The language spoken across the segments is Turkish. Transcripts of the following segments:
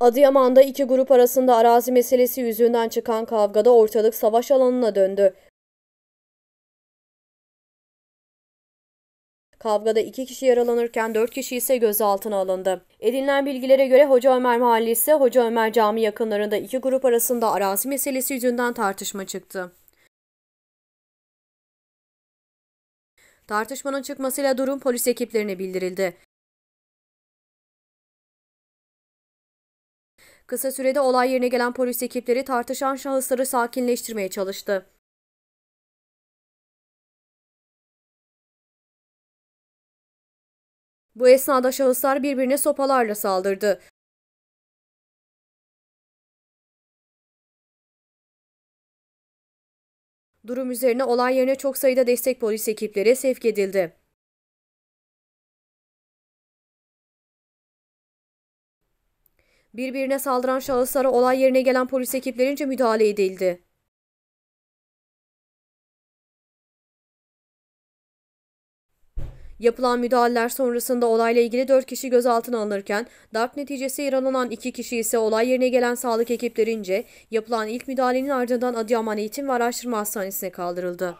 Adıyaman'da iki grup arasında arazi meselesi yüzünden çıkan kavgada ortalık savaş alanına döndü. Kavgada iki kişi yaralanırken dört kişi ise gözaltına alındı. Edinilen bilgilere göre Hoca Ömer Mahallesi, Hoca Ömer Cami yakınlarında iki grup arasında arazi meselesi yüzünden tartışma çıktı. Tartışmanın çıkmasıyla durum polis ekiplerine bildirildi. Kısa sürede olay yerine gelen polis ekipleri tartışan şahısları sakinleştirmeye çalıştı. Bu esnada şahıslar birbirine sopalarla saldırdı. Durum üzerine olay yerine çok sayıda destek polis ekipleri sevk edildi. Birbirine saldıran şahıslara olay yerine gelen polis ekiplerince müdahale edildi. Yapılan müdahaleler sonrasında olayla ilgili 4 kişi gözaltına alınırken darp neticesi yaralanan 2 kişi ise olay yerine gelen sağlık ekiplerince yapılan ilk müdahalenin ardından Adıyaman Eğitim ve Araştırma Hastanesi'ne kaldırıldı.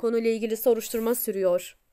Konuyla ilgili soruşturma sürüyor.